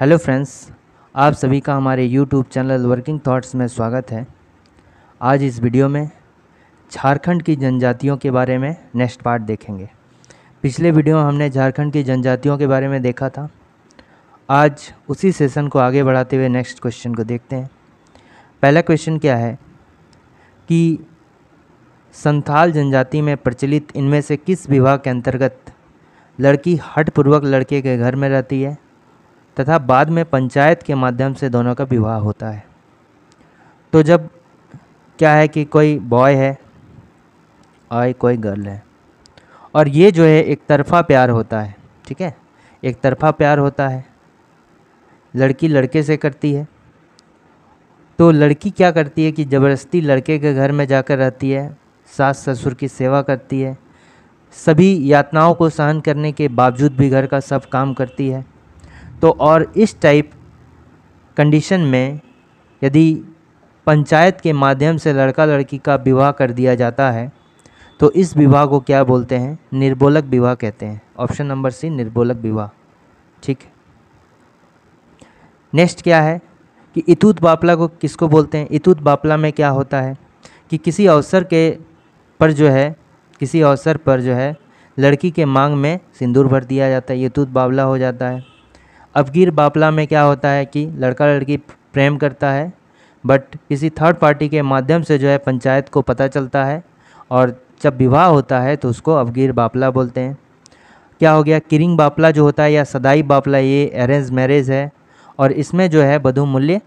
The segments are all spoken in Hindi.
हेलो फ्रेंड्स आप सभी का हमारे यूट्यूब चैनल वर्किंग थॉट्स में स्वागत है आज इस वीडियो में झारखंड की जनजातियों के बारे में नेक्स्ट पार्ट देखेंगे पिछले वीडियो में हमने झारखंड की जनजातियों के बारे में देखा था आज उसी सेशन को आगे बढ़ाते हुए नेक्स्ट क्वेश्चन को देखते हैं पहला क्वेश्चन क्या है कि संथाल जनजाति में प्रचलित इनमें से किस विभाग के अंतर्गत लड़की हठपूर्वक लड़के के घर में रहती है तथा बाद में पंचायत के माध्यम से दोनों का विवाह होता है तो जब क्या है कि कोई बॉय है और कोई गर्ल है और ये जो है एक तरफा प्यार होता है ठीक है एक तरफा प्यार होता है लड़की लड़के से करती है तो लड़की क्या करती है कि ज़बरदस्ती लड़के के घर में जाकर रहती है सास ससुर की सेवा करती है सभी यातनाओं को सहन करने के बावजूद भी घर का सब काम करती है तो और इस टाइप कंडीशन में यदि पंचायत के माध्यम से लड़का लड़की का विवाह कर दिया जाता है तो इस विवाह को क्या बोलते हैं निर्बोलक विवाह कहते हैं ऑप्शन नंबर सी निर्बोलक विवाह ठीक है नेक्स्ट क्या है कि इतूत बापला को किसको बोलते हैं इतूत बापला में क्या होता है कि किसी अवसर के पर जो है किसी अवसर पर जो है लड़की के मांग में सिंदूर भर दिया जाता है यतूत बावला हो जाता है अबगीर बापला में क्या होता है कि लड़का लड़की प्रेम करता है बट किसी थर्ड पार्टी के माध्यम से जो है पंचायत को पता चलता है और जब विवाह होता है तो उसको अबगीर बापला बोलते हैं क्या हो गया किरिंग बापला जो होता है या सदाई बापला ये अरेंज मैरिज है और इसमें जो है बधु मूल्य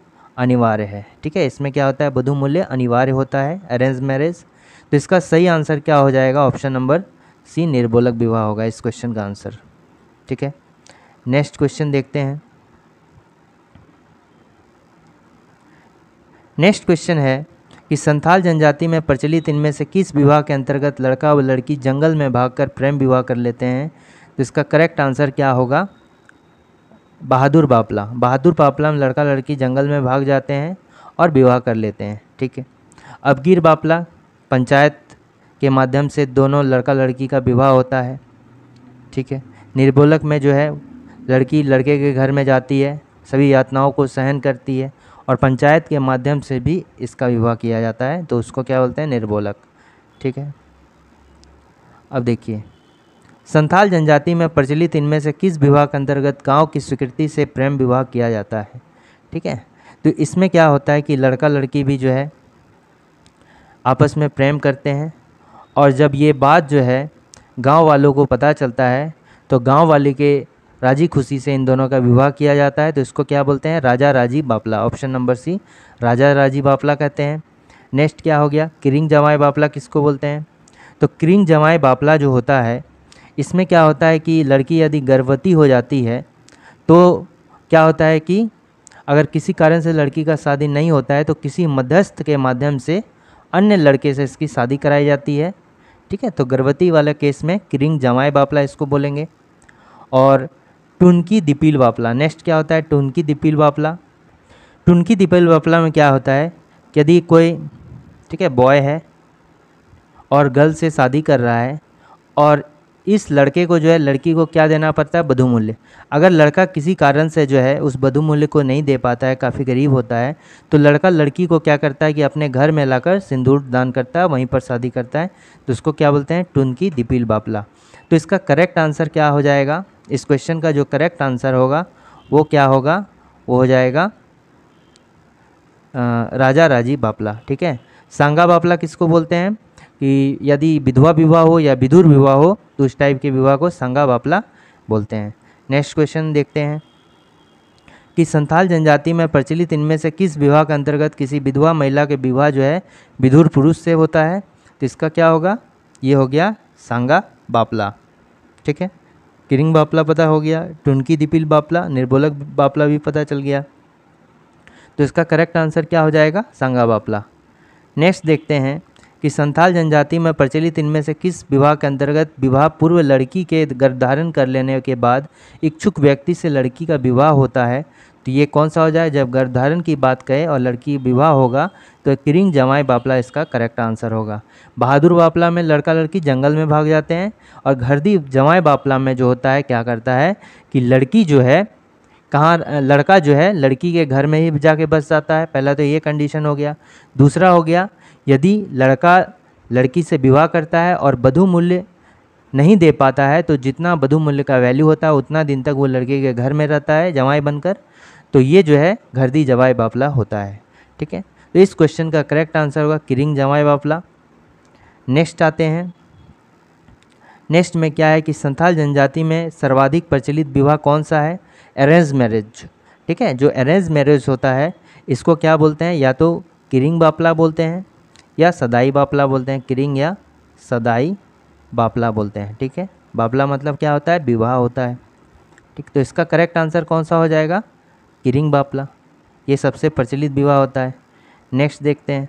अनिवार्य है ठीक है इसमें क्या होता है बधु मूल्य अनिवार्य होता है अरेंज मैरिज तो इसका सही आंसर क्या हो जाएगा ऑप्शन नंबर सी निर्बोलक विवाह होगा इस क्वेश्चन का आंसर ठीक है नेक्स्ट क्वेश्चन देखते हैं नेक्स्ट क्वेश्चन है कि संथाल जनजाति में प्रचलित इनमें से किस विवाह के अंतर्गत लड़का व लड़की जंगल में भागकर प्रेम विवाह कर लेते हैं तो इसका करेक्ट आंसर क्या होगा बहादुर बापला बहादुर बापला में लड़का लड़की जंगल में भाग जाते हैं और विवाह कर लेते हैं ठीक है अबगीर बापला पंचायत के माध्यम से दोनों लड़का लड़की का विवाह होता है ठीक है निर्बोलक में जो है लड़की लड़के के घर में जाती है सभी यातनाओं को सहन करती है और पंचायत के माध्यम से भी इसका विवाह किया जाता है तो उसको क्या बोलते हैं निर्बोलक ठीक है अब देखिए संथाल जनजाति में प्रचलित इनमें से किस विवाह के अंतर्गत गांव की स्वीकृति से प्रेम विवाह किया जाता है ठीक है तो इसमें क्या होता है कि लड़का लड़की भी जो है आपस में प्रेम करते हैं और जब ये बात जो है गांव वालों को पता चलता है तो गांव वाले के राजी खुशी से इन दोनों का विवाह किया जाता है तो इसको क्या बोलते हैं राजा राजी बापला ऑप्शन नंबर सी राजा राजी बापला कहते हैं नेक्स्ट क्या हो गया किरिंग जमाए बापला किसको बोलते हैं तो किरिंग जमाए बापला जो होता है इसमें क्या होता है कि लड़की यदि गर्भवती हो जाती है तो क्या होता है कि अगर किसी कारण से लड़की का शादी नहीं होता है तो किसी मध्यस्थ के माध्यम से अन्य लड़के से इसकी शादी कराई जाती है ठीक है तो गर्भवती वाले केस में किरिंग जमाए बापला इसको बोलेंगे और टुनकी दिपिल बापला नेक्स्ट क्या होता है टुनकी दिपिल बापला टुनकी दिपिल बापला में क्या होता है यदि कोई ठीक है बॉय है और गर्ल से शादी कर रहा है और इस लड़के को जो है लड़की को क्या देना पड़ता है बधु मूल्य अगर लड़का किसी कारण से जो है उस बधु मूल्य को नहीं दे पाता है काफ़ी गरीब होता है तो लड़का लड़की को क्या करता है कि अपने घर में लाकर सिंदूर दान करता है वहीं पर शादी करता है तो उसको क्या बोलते हैं टुनकी दिपिल बापला तो इसका करेक्ट आंसर क्या हो जाएगा इस क्वेश्चन का जो करेक्ट आंसर होगा वो क्या होगा वो हो जाएगा राजा राजी बापला ठीक है सांगा बापला किसको बोलते हैं कि यदि विधवा विवाह हो या विधुर विवाह हो तो उस टाइप के विवाह को सांगा बापला बोलते हैं नेक्स्ट क्वेश्चन देखते हैं कि संथाल जनजाति में प्रचलित इनमें से किस विवाह के अंतर्गत किसी विधवा महिला के विवाह जो है विधुर पुरुष से होता है तो इसका क्या होगा ये हो गया सांगा बापला ठीक है किरिंग बापला पता हो गया टुनकी दिपिल बापला निर्बोलक बापला भी पता चल गया तो इसका करेक्ट आंसर क्या हो जाएगा सांगा बापला नेक्स्ट देखते हैं कि संथाल जनजाति में प्रचलित इनमें से किस विवाह के अंतर्गत विवाह पूर्व लड़की के गर्भधारण कर लेने के बाद इच्छुक व्यक्ति से लड़की का विवाह होता है तो ये कौन सा हो जाए जब गर्भधारण की बात करें और लड़की विवाह होगा तो किरिंग जमाई बापला इसका करेक्ट आंसर होगा बहादुर बापला में लड़का लड़की जंगल में भाग जाते हैं और घरदी जमाई बापला में जो होता है क्या करता है कि लड़की जो है कहाँ लड़का जो है लड़की के घर में ही जाके बस जाता है पहला तो ये कंडीशन हो गया दूसरा हो गया यदि लड़का लड़की से विवाह करता है और बधु मूल्य नहीं दे पाता है तो जितना बधु मूल्य का वैल्यू होता है उतना दिन तक वो लड़के के घर में रहता है जमाई बनकर तो ये जो है घरदी जवाई बाफला होता है ठीक है तो इस क्वेश्चन का करेक्ट आंसर होगा किरिंग जवाई बाफला नेक्स्ट आते हैं नेक्स्ट में क्या है कि संथाल जनजाति में सर्वाधिक प्रचलित विवाह कौन सा है अरेंज मैरिज ठीक है जो अरेंज मैरिज होता है इसको क्या बोलते हैं या तो किरिंग बापला बोलते हैं या सदाई बापला बोलते हैं किरिंग या सदाई बापला बोलते हैं ठीक है बापला मतलब क्या होता है विवाह होता है ठीक तो इसका करेक्ट आंसर कौन सा हो जाएगा किरिंग बापला ये सबसे प्रचलित विवाह होता है नेक्स्ट देखते हैं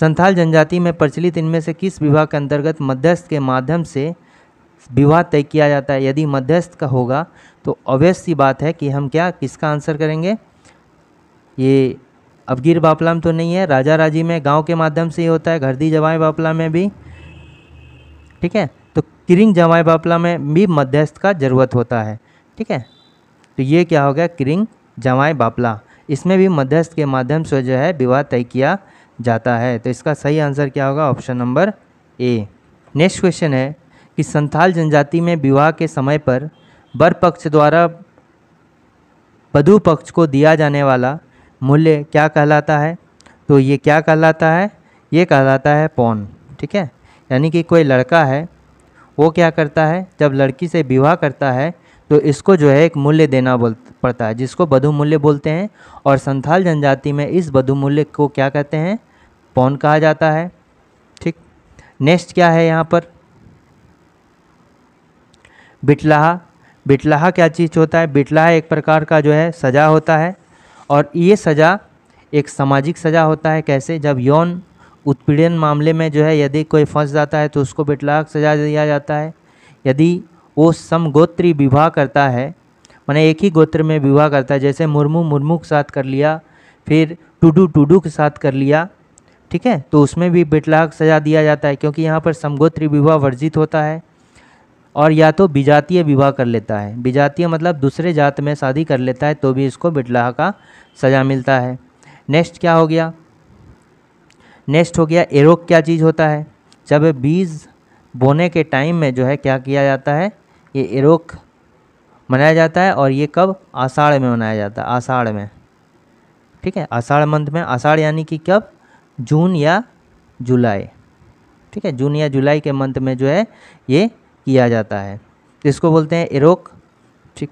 संथाल जनजाति में प्रचलित इनमें से किस विवाह के अंतर्गत मध्यस्थ के माध्यम से विवाह तय किया जाता है यदि मध्यस्थ का होगा तो अवश्य सी बात है कि हम क्या किसका आंसर करेंगे ये अबगिर बापला में तो नहीं है राजा राजी में गांव के माध्यम से ही होता है घरदी जवाई बापला में भी ठीक है तो किरिंग जवाई बापला में भी मध्यस्थ का ज़रूरत होता है ठीक है तो ये क्या हो गया किरिंग जमाए बापला इसमें भी मध्यस्थ के माध्यम से जो है विवाह तय किया जाता है तो इसका सही आंसर क्या होगा option number A next question है कि संथाल जनजाति में विवाह के समय पर वर पक्ष द्वारा वधु पक्ष को दिया जाने वाला मूल्य क्या कहलाता है तो ये क्या कहलाता है ये कहलाता है पौन ठीक है यानी कि कोई लड़का है वो क्या करता है जब लड़की से विवाह करता है तो इसको जो है एक मूल्य देना बोल पड़ता है जिसको बधु मूल्य बोलते हैं और संथाल जनजाति में इस बधु मूल्य को क्या कहते हैं पौन कहा जाता है ठीक नेक्स्ट क्या है यहाँ पर बिटलाहा बिटलाहा क्या चीज़ होता है बिटलाहा एक प्रकार का जो है सज़ा होता है और ये सज़ा एक सामाजिक सज़ा होता है कैसे जब यौन उत्पीड़न मामले में जो है यदि कोई फंस जाता है तो उसको बिटलाहा सज़ा दिया जाता है यदि वो समगोत्री विवाह करता है मैंने एक ही गोत्र में विवाह करता है जैसे मुर्मू मुर्मू के साथ कर लिया फिर टूडू टूडू के साथ कर लिया ठीक है तो उसमें भी बेटलाक सजा दिया जाता है क्योंकि यहाँ पर समगोत्री विवाह वर्जित होता है और या तो विजातीय विवाह कर लेता है विजातीय मतलब दूसरे जात में शादी कर लेता है तो भी इसको बिटलाह का सज़ा मिलता है नेक्स्ट क्या हो गया नेक्स्ट हो गया एरोक क्या चीज़ होता है जब बीज बोने के टाइम में जो है क्या किया जाता है ये एरोक मनाया जाता है और ये कब आषाढ़ में मनाया जाता है आषाढ़ में ठीक है आषाढ़ मंथ में आषाढ़ यानी कि कब जून या जुलाई ठीक है जून या जुलाई के मंथ में जो है ये किया जाता है इसको बोलते हैं एरोक ठीक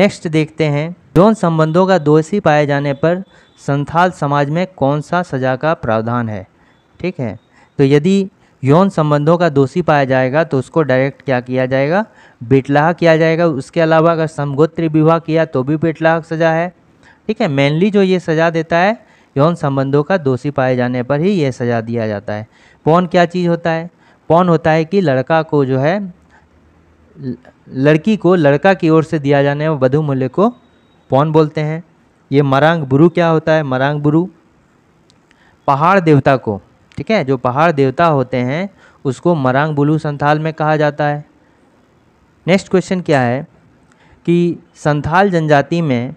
नेक्स्ट देखते हैं यौन संबंधों का दोषी पाए जाने पर संथाल समाज में कौन सा सजा का प्रावधान है ठीक है तो यदि यौन संबंधों का दोषी पाया जाएगा तो उसको डायरेक्ट क्या किया जाएगा बेटलाह किया जाएगा उसके अलावा अगर समगोत्री विवाह किया तो भी बेटलाह सजा है ठीक है मेनली जो ये सजा देता है यौन संबंधों का दोषी पाए जाने पर ही यह सजा दिया जाता है पौन क्या चीज़ होता है पौन होता है कि लड़का को जो है लड़की को लड़का की ओर से दिया जाने वो वधु मूल्य को पौन बोलते हैं ये मरांग बुरु क्या होता है मरांग बुरु पहाड़ देवता को ठीक है जो पहाड़ देवता होते हैं उसको मरांग बुलू संथाल में कहा जाता है नेक्स्ट क्वेश्चन क्या है कि संथाल जनजाति में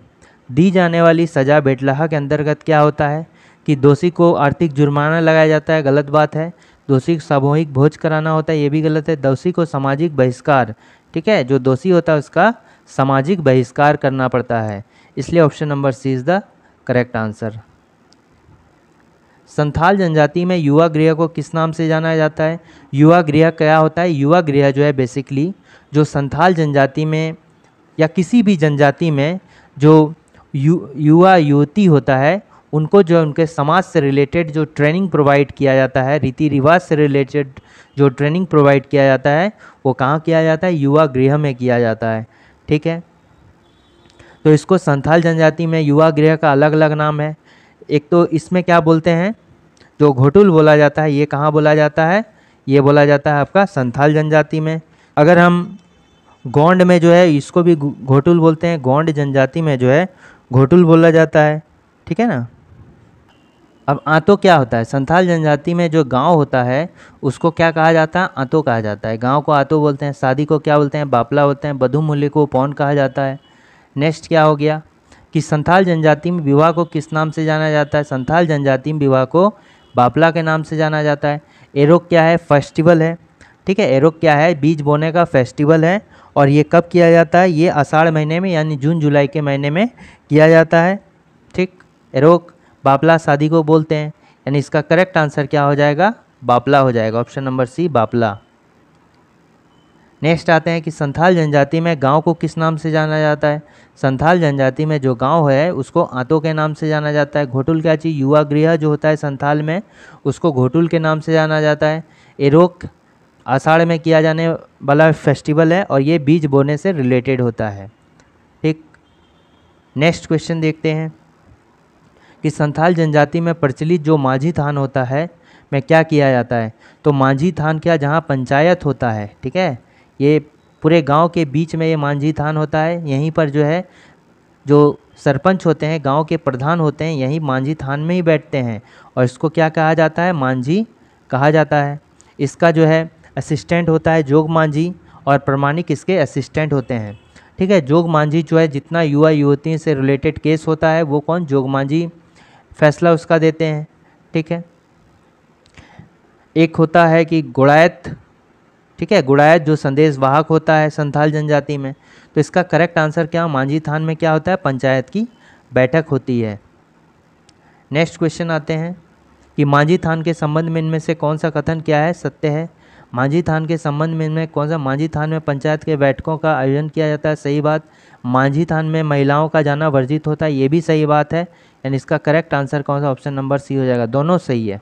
दी जाने वाली सज़ा बेटलाहा के अंतर्गत क्या होता है कि दोषी को आर्थिक जुर्माना लगाया जाता है गलत बात है दोषी को सामूहिक भोज कराना होता है ये भी गलत है दोषी को सामाजिक बहिष्कार ठीक है जो दोषी होता है उसका सामाजिक बहिष्कार करना पड़ता है इसलिए option number C is the correct answer Santhal जनजाति में युवा गृह को किस नाम से जाना जाता है युवा गृह क्या होता है युवा गृह जो है बेसिकली जो संथाल जनजाति में या किसी भी जनजाति में जो यु, युवा युवती होता है उनको जो उनके समाज से रिलेटेड जो ट्रेनिंग प्रोवाइड किया जाता है रीति रिवाज से रिलेटेड जो ट्रेनिंग प्रोवाइड किया जाता है वो कहाँ किया जाता है युवा गृह में किया जाता है ठीक है तो इसको संथाल जनजाति में युवा गृह का अलग अलग नाम है एक तो इसमें क्या बोलते हैं जो घोटुल बोला जाता है ये कहाँ बोला जाता है ये बोला जाता है आपका संथाल जनजाति में अगर हम गोंड में जो है इसको भी घोटुल बोलते हैं गोंड जनजाति में जो है घोटुल बोला जाता है ठीक है ना अब आंतो क्या होता है संथाल जनजाति में जो गांव होता है उसको क्या कहा जाता है आंतो कहा जाता है गांव को आंतो बोलते हैं शादी को क्या बोलते हैं बापला बोलते हैं बधू मूल्य को पौन कहा जाता है नेक्स्ट क्या हो गया कि संथाल जनजाति में विवाह को किस नाम से जाना जाता है संथाल जनजाति में विवाह को बापला के नाम से जाना जाता है एरोक क्या है फेस्टिवल है ठीक है एरोक क्या है बीज बोने का फेस्टिवल है और ये कब किया जाता है ये आषाढ़ महीने में यानी जून जुलाई के महीने में किया जाता है ठीक एरोक बापला शादी को बोलते हैं यानी इसका करेक्ट आंसर क्या हो जाएगा बापला हो जाएगा option number C Bapla next आते हैं कि संथाल जनजाति में गांव को किस नाम से जाना जाता है संथाल जनजाति में जो गांव है उसको आंतों के नाम से जाना जाता है घोटुल क्या चीज़ युवा गृह जो होता है संथाल में उसको घोटुल के नाम से जाना जाता है एरोक आषाढ़ में किया जाने वाला फेस्टिवल है और ये बीज बोने से रिलेटेड होता है ठीक नेक्स्ट क्वेश्चन देखते हैं कि संथाल जनजाति में प्रचलित जो माझी थान होता है में क्या किया जाता है तो माझी थान क्या जहाँ पंचायत होता है ठीक है ये पूरे गांव के बीच में ये मांझी थान होता है यहीं पर जो है जो सरपंच होते हैं गांव के प्रधान होते हैं यहीं मांझी थान में ही बैठते हैं और इसको क्या कहा जाता है मांझी कहा जाता है इसका जो है असिस्टेंट होता है जोग मांझी और प्रमाणिक इसके असिस्टेंट होते हैं ठीक है जोग मांझी जो है जितना युवा युवती से रिलेटेड केस होता है वो कौन जोग मांझी फैसला उसका देते हैं ठीक है एक होता है कि गुड़ायत ठीक है गुड़ायत जो संदेश वाहक होता है संथाल जनजाति में तो इसका करेक्ट आंसर क्या मांझी थान में क्या होता है पंचायत की बैठक होती है नेक्स्ट क्वेश्चन आते हैं कि मांझी थान के संबंध में इनमें से कौन सा कथन क्या है सत्य है मांझी थान के संबंध में इनमें कौन सा मांझी थान में पंचायत के बैठकों का आयोजन किया जाता है सही बात मांझी थान में महिलाओं का जाना वर्जित होता है ये भी सही बात है यानी इसका करेक्ट आंसर कौन सा ऑप्शन नंबर सी हो जाएगा दोनों सही है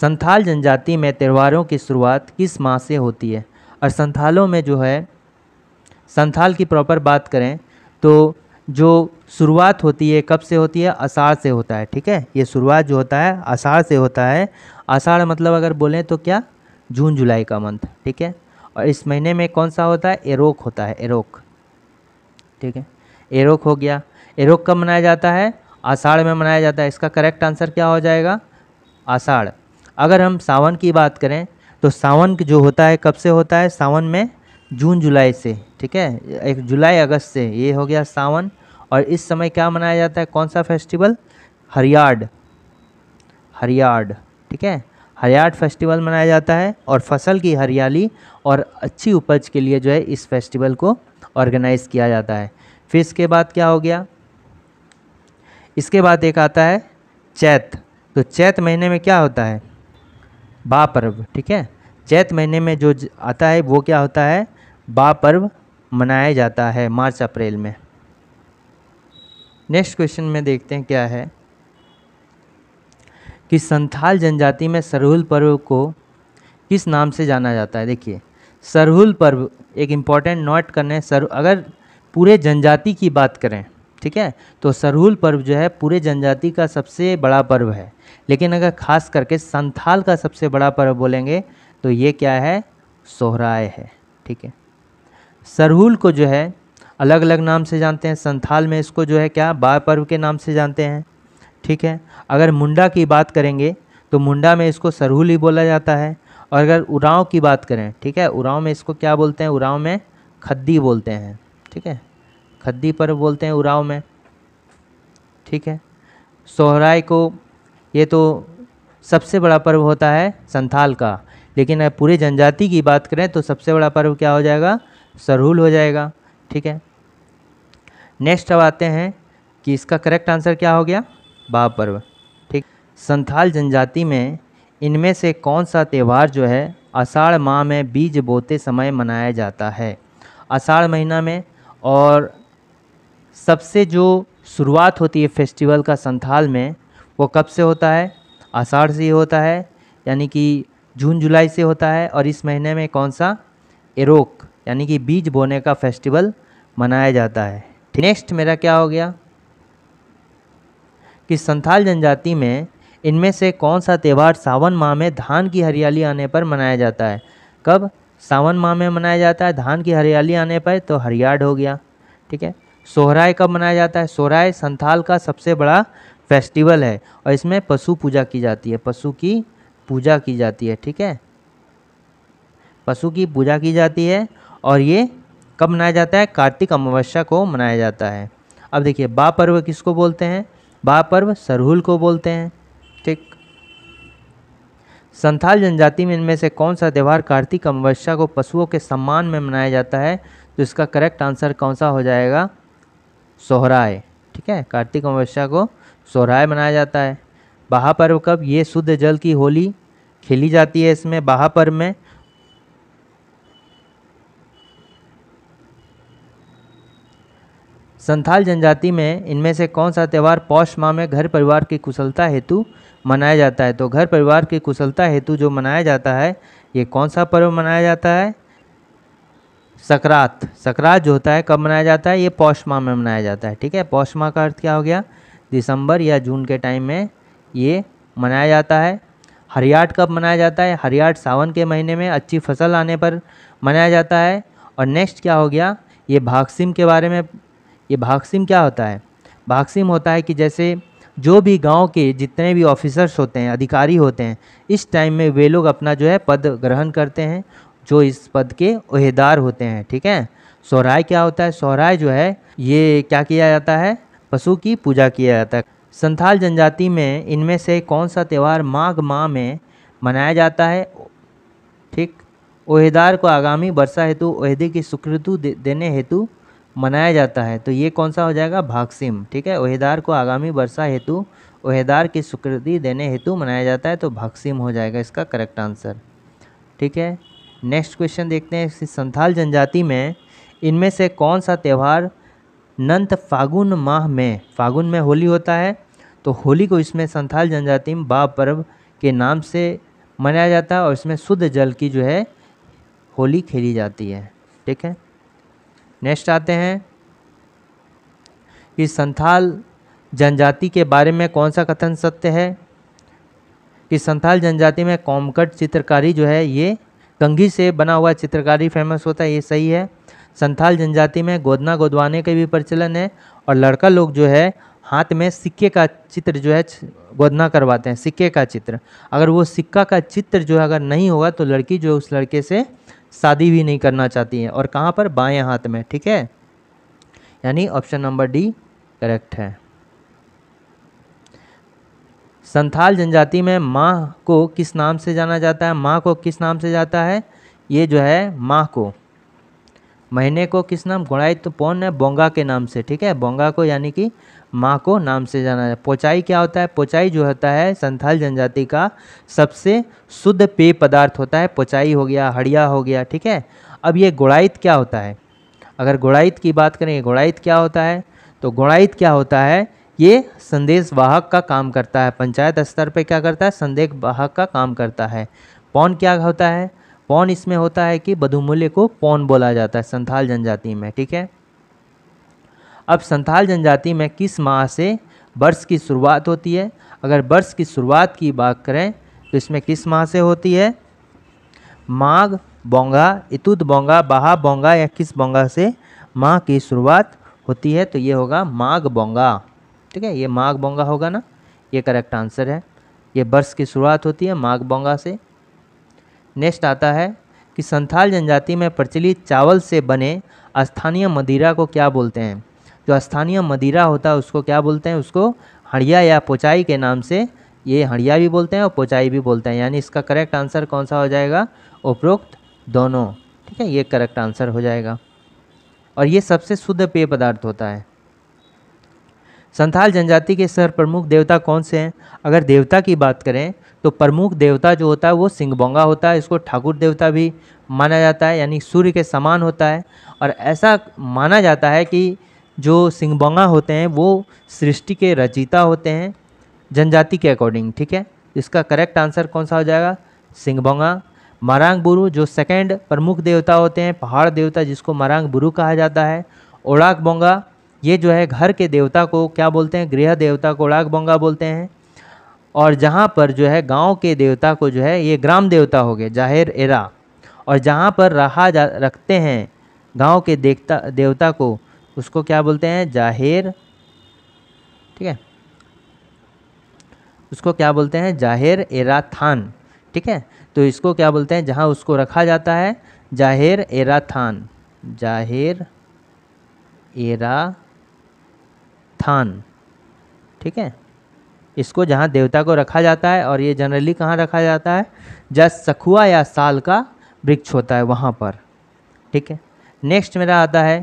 संथाल जनजाति में त्यौहारों की शुरुआत किस माह से होती है और संथालों में जो है संथाल की प्रॉपर बात करें तो जो शुरुआत होती है कब से होती है आषाढ़ से होता है ठीक है ये शुरुआत जो होता है आषाढ़ से होता है आषाढ़ मतलब अगर बोलें तो क्या जून जुलाई का मंथ ठीक है और इस महीने में कौन सा होता है एरोक होता है एरोक ठीक है एरोक हो गया एरोक कब मनाया जाता है आषाढ़ में मनाया जाता है इसका करेक्ट आंसर क्या हो जाएगा आषाढ़ अगर हम सावन की बात करें तो सावन जो होता है कब से होता है सावन में जून जुलाई से ठीक है एक जुलाई अगस्त से ये हो गया सावन और इस समय क्या मनाया जाता है कौन सा फेस्टिवल हरियाड हरियाड ठीक है हरियाड फेस्टिवल मनाया जाता है और फसल की हरियाली और अच्छी उपज के लिए जो है इस फेस्टिवल को ऑर्गेनाइज़ किया जाता है फिर इसके बाद क्या हो गया इसके बाद एक आता है चैत तो चैत महीने में क्या होता है बा पर्व ठीक है चैत महीने में जो आता है वो क्या होता है बा पर्व मनाया जाता है मार्च अप्रैल में नेक्स्ट क्वेश्चन में देखते हैं क्या है कि संथाल जनजाति में सरहुल पर्व को किस नाम से जाना जाता है देखिए सरहुल पर्व एक इम्पॉर्टेंट नोट करने सर अगर पूरे जनजाति की बात करें ठीक है तो सरहुल पर्व जो है पूरे जनजाति का सबसे बड़ा पर्व है लेकिन अगर खास करके संथाल का सबसे बड़ा पर्व बोलेंगे तो ये क्या है सोहराय है ठीक है सरहुल को जो है अलग अलग नाम से जानते हैं संथाल में इसको जो है क्या बा पर्व के नाम से जानते हैं ठीक है अगर मुंडा की बात करेंगे तो मुंडा में इसको सरहुल ही बोला जाता है और अगर उराव की बात करें ठीक है उराव में इसको क्या बोलते हैं उराव में खद्दी बोलते हैं ठीक है खद्दी पर्व बोलते हैं उराव में ठीक है सोहराय को ये तो सबसे बड़ा पर्व होता है संथाल का लेकिन पूरे जनजाति की बात करें तो सबसे बड़ा पर्व क्या हो जाएगा सरहुल हो जाएगा ठीक है नेक्स्ट अब आते हैं कि इसका करेक्ट आंसर क्या हो गया बा पर्व ठीक संथाल जनजाति में इनमें से कौन सा त्यौहार जो है आषाढ़ माह में बीज बोते समय मनाया जाता है आषाढ़ महीना में और सबसे जो शुरुआत होती है फेस्टिवल का संथाल में वो कब से होता है आषाढ़ से होता है यानी कि जून जुलाई से होता है और इस महीने में कौन सा एरोक यानी कि बीज बोने का फेस्टिवल मनाया जाता है नेक्स्ट मेरा क्या हो गया कि संथाल जनजाति में इनमें से कौन सा त्यौहार सावन माह में धान की हरियाली आने पर मनाया जाता है कब सावन माह में मनाया जाता है धान की हरियाली आने पर तो हरियाड़ हो गया ठीक है सोहराय कब मनाया जाता है सोहराय संथाल का सबसे बड़ा फेस्टिवल है और इसमें पशु पूजा की जाती है पशु की पूजा की जाती है ठीक है पशु की पूजा की जाती है और ये कब मनाया जाता है कार्तिक अमावस्या को मनाया जाता है अब देखिए बा पर्व किसको बोलते हैं बा पर्व सरहुल को बोलते हैं ठीक संथाल जनजाति में इनमें से कौन सा त्यौहार कार्तिक अमावस्या को पशुओं के सम्मान में मनाया जाता है तो इसका करेक्ट आंसर कौन सा हो जाएगा सोहराय ठीक है कार्तिक अमावस्या को सोहराय मनाया जाता है बाहा पर्व कब ये शुद्ध जल की होली खेली जाती है इसमें बाहा पर्व में संथाल जनजाति में इनमें से कौन सा त्यौहार पौष माह में घर परिवार की कुशलता हेतु मनाया जाता है तो घर परिवार की कुशलता हेतु जो मनाया जाता है ये कौन सा पर्व मनाया जाता है सकरात सकरात जो होता है कब मनाया जाता है ये पौष माह में मनाया जाता है ठीक है पौष माह का अर्थ क्या हो गया दिसंबर या जून के टाइम में ये मनाया जाता है हरियाट कब मनाया जाता है हरियाट सावन के महीने में अच्छी फसल आने पर मनाया जाता है और नेक्स्ट क्या हो गया ये भागसिम के बारे में ये भागसिम क्या होता है भागसिम होता है कि जैसे जो भी गांव के जितने भी ऑफिसर्स होते हैं अधिकारी होते हैं इस टाइम में वे लोग अपना जो है पद ग्रहण करते हैं जो इस पद के अहदेदार होते हैं ठीक है सौराय क्या होता है सौराय जो है ये क्या किया जाता है पशु की पूजा किया जाता है संथाल जनजाति में इनमें से कौन सा त्यौहार माघ माह में मनाया जाता है ठीक ओहेदार को आगामी वर्षा हेतु ओहदे की सुकृतु दे, देने हेतु मनाया जाता है तो ये कौन सा हो जाएगा भागसिम ठीक है ओहदेदार को आगामी वर्षा हेतु ओहेदार की स्वीकृति देने हेतु मनाया जाता है तो भागसिम हो जाएगा इसका करेक्ट आंसर ठीक है नेक्स्ट क्वेश्चन देखते हैं संथाल जनजाति में इनमें से कौन सा त्यौहार नंत फागुन माह में फागुन में होली होता है तो होली को इसमें संथाल जनजाति में बा पर्व के नाम से मनाया जाता है और इसमें शुद्ध जल की जो है होली खेली जाती है ठीक है नेक्स्ट आते हैं कि संथाल जनजाति के बारे में कौन सा कथन सत्य है कि संथाल जनजाति में कॉमकट चित्रकारी जो है ये कंघी से बना हुआ चित्रकारी फेमस होता है ये सही है संथाल जनजाति में गोदना गोदवाने का भी प्रचलन है और लड़का लोग जो है हाथ में सिक्के का चित्र जो है गोदना करवाते हैं सिक्के का चित्र अगर वो सिक्का का चित्र जो है अगर नहीं होगा तो लड़की जो है उस लड़के से शादी भी नहीं करना चाहती है और कहाँ पर बाएँ हाथ में ठीक है यानी ऑप्शन नंबर डी करेक्ट है संथाल जनजाति में माह को किस नाम से जाना जाता है माह को किस नाम से जाता है ये जो है माह को महीने को किस नाम गुणाई तो पौन है बोंगा के नाम से ठीक है बोंगा को यानी कि माँ को नाम से जाना जाता है पोचाई क्या होता है पोचाई जो होता है संथाल जनजाति का सबसे शुद्ध पेय पदार्थ होता है पोचाई हो गया हड़िया हो गया ठीक है अब ये गुड़ाइत क्या होता है अगर गुड़ाइत की बात करें गुड़ाइत क्या होता है तो गुड़ाइत क्या होता है ये संदेश वाहक का काम करता है पंचायत स्तर पे क्या करता है संदेश वाहक का काम करता है पौन क्या होता है पौन इसमें होता है कि बधुमूल्य को पौन बोला जाता है संथाल जनजाति में ठीक है अब संथाल जनजाति में किस माह से वर्ष की शुरुआत होती है अगर वर्ष की शुरुआत की बात करें तो इसमें किस माह से होती है माघ बोंगा इतुद बोंगा बहा बोंगा या किस बोंगा से माह की शुरुआत होती है तो ये होगा माघ बोंगा ठीक है ये माघ बोंगा होगा ना ये करेक्ट आंसर है ये वर्ष की शुरुआत होती है माघ बोंगा से नेक्स्ट आता है कि संथाल जनजाति में प्रचलित चावल से बने स्थानीय मदिरा को क्या बोलते हैं जो स्थानीय मदिरा होता है उसको क्या बोलते हैं उसको हड़िया या पोचाई के नाम से ये हड़िया भी बोलते हैं और पोचाई भी बोलते हैं यानी इसका करेक्ट आंसर कौन सा हो जाएगा उपरोक्त दोनों ठीक है ये करेक्ट आंसर हो जाएगा और ये सबसे शुद्ध पेय पदार्थ होता है संथाल जनजाति के सर प्रमुख देवता कौन से हैं अगर देवता की बात करें तो प्रमुख देवता जो होता है वो सिंगबोंगा होता है इसको ठाकुर देवता भी माना जाता है यानी सूर्य के समान होता है और ऐसा माना जाता है कि जो सिंगबोंगा होते हैं वो सृष्टि के रचिता होते हैं जनजाति के अकॉर्डिंग ठीक है इसका करेक्ट आंसर कौन सा हो जाएगा सिंगबोंगा मारांग बुरु जो सेकेंड प्रमुख देवता होते हैं पहाड़ देवता जिसको मारांग बुरु कहा जाता है ओड़ाक बोंगा ये जो है घर के देवता को क्या बोलते हैं गृह देवता को राग बंगा बोलते हैं और जहाँ पर जो है गांव के देवता को जो है ये ग्राम देवता हो गए जाहिर एरा और जहाँ पर रहा जा रखते हैं गांव के देवता देवता को उसको क्या बोलते हैं जाहिर ठीक है उसको क्या बोलते हैं जाहिर एरा थान ठीक है तो इसको क्या बोलते हैं जहाँ उसको रखा जाता है जाहिर एरा थान जाहिर एरा स्थान ठीक है इसको जहाँ देवता को रखा जाता है और ये जनरली कहाँ रखा जाता है जहाँ सखुआ या साल का वृक्ष होता है वहाँ पर ठीक है नेक्स्ट मेरा आता है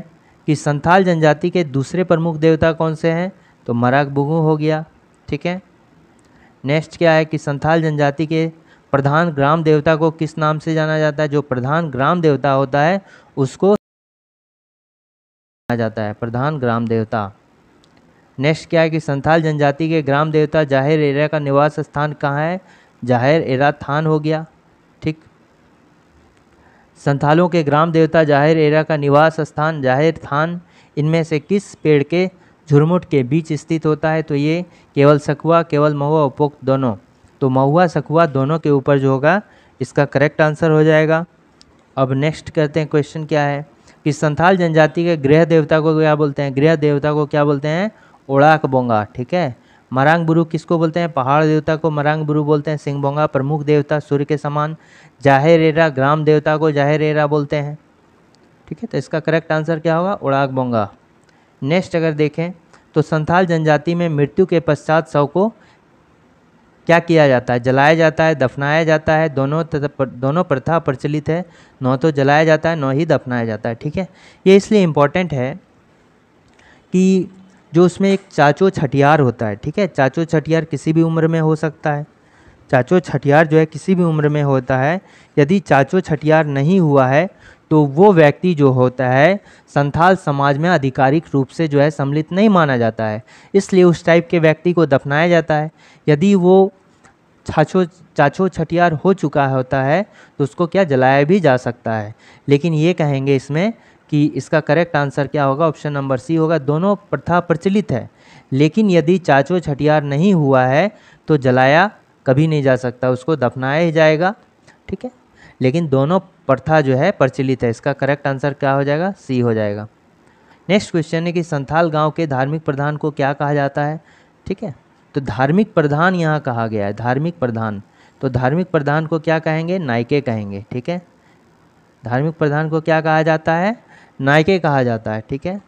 कि संथाल जनजाति के दूसरे प्रमुख देवता कौन से हैं तो मराग बुगू हो गया ठीक है नेक्स्ट क्या है कि संथाल जनजाति के प्रधान ग्राम देवता को किस नाम से जाना जाता है जो प्रधान ग्राम देवता होता है उसको जाना जाता है प्रधान ग्राम देवता नेक्स्ट क्या है कि संथाल जनजाति के ग्राम देवता जाहिर एरा का निवास स्थान कहाँ है जाहिर एरा थान हो गया ठीक संथालों के ग्राम देवता जाहिर एरा का निवास स्थान जाहिर थान इनमें से किस पेड़ के झुरमुट के बीच स्थित होता है तो ये केवल सखुआ केवल महुआ उपोक्त दोनों तो महुआ सखुआ दोनों के ऊपर जो होगा इसका करेक्ट आंसर हो जाएगा अब नेक्स्ट करते हैं क्वेश्चन क्या है कि संथाल जनजाति के गृह देवता को क्या बोलते हैं गृह देवता को क्या बोलते हैं ओड़ाक बोंगा ठीक है मरांग बुरु किसको बोलते हैं पहाड़ देवता को मरांग बुरु बोलते हैं सिंह बोंगा प्रमुख देवता सूर्य के समान एरा ग्राम देवता को एरा बोलते हैं ठीक है तो इसका करेक्ट आंसर क्या होगा ओड़ाक बोंगा नेक्स्ट अगर देखें तो संथाल जनजाति में मृत्यु के पश्चात शव को क्या किया जाता है जलाया जाता है दफनाया जाता है दोनों पर, दोनों प्रथा प्रचलित है न तो जलाया जाता है नौ ही दफनाया जाता है ठीक है ये इसलिए इम्पॉर्टेंट है कि जो उसमें एक चाचो छठियार होता है ठीक है चाचो छठियार किसी भी उम्र में हो सकता है चाचो छठियार जो है किसी भी उम्र में होता है यदि चाचो छठियार नहीं हुआ है तो वो व्यक्ति जो होता है संथाल समाज में आधिकारिक रूप से जो है सम्मिलित नहीं माना जाता है इसलिए उस टाइप के व्यक्ति को दफनाया जाता है यदि वो छाछो चाचो छठियार हो चुका होता है तो उसको क्या जलाया भी जा सकता है लेकिन ये कहेंगे इसमें कि इसका करेक्ट आंसर क्या होगा ऑप्शन नंबर सी होगा दोनों प्रथा प्रचलित है लेकिन यदि चाचो छठियार नहीं हुआ है तो जलाया कभी नहीं जा सकता उसको दफनाया ही जाएगा ठीक है लेकिन दोनों प्रथा जो है प्रचलित है इसका करेक्ट आंसर क्या हो जाएगा सी हो जाएगा नेक्स्ट क्वेश्चन है कि संथाल गांव के धार्मिक प्रधान को क्या कहा जाता है ठीक है तो धार्मिक प्रधान यहाँ कहा गया है धार्मिक प्रधान तो धार्मिक प्रधान को क्या कहेंगे नायके कहेंगे ठीक है धार्मिक प्रधान को क्या कहा जाता है नायके कहा जाता है ठीक है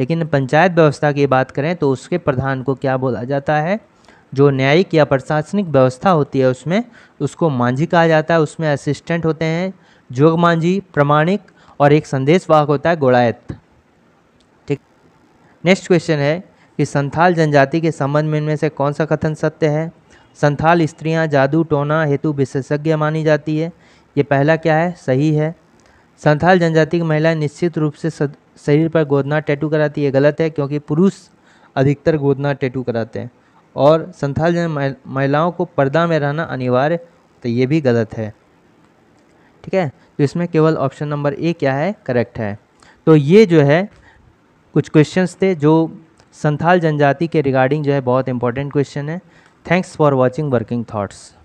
लेकिन पंचायत व्यवस्था की बात करें तो उसके प्रधान को क्या बोला जाता है जो न्यायिक या प्रशासनिक व्यवस्था होती है उसमें उसको मांझी कहा जाता है उसमें असिस्टेंट होते हैं जोग मांझी प्रमाणिक और एक संदेशवाहक होता है गोड़ायत ठीक नेक्स्ट क्वेश्चन है कि संथाल जनजाति के संबंध में इनमें से कौन सा कथन सत्य है संथाल स्त्रियां जादू टोना हेतु विशेषज्ञ मानी जाती है ये पहला क्या है सही है संथाल जनजाति की महिलाएं निश्चित रूप से शरीर पर गोदना टैटू कराती है गलत है क्योंकि पुरुष अधिकतर गोदना टैटू कराते हैं और संथाल जन महिलाओं को पर्दा में रहना अनिवार्य तो ये भी गलत है ठीक है तो इसमें केवल ऑप्शन नंबर ए क्या है करेक्ट है तो ये जो है कुछ क्वेश्चंस थे जो संथाल जनजाति के रिगार्डिंग जो है बहुत इंपॉर्टेंट क्वेश्चन है thanks for watching working thoughts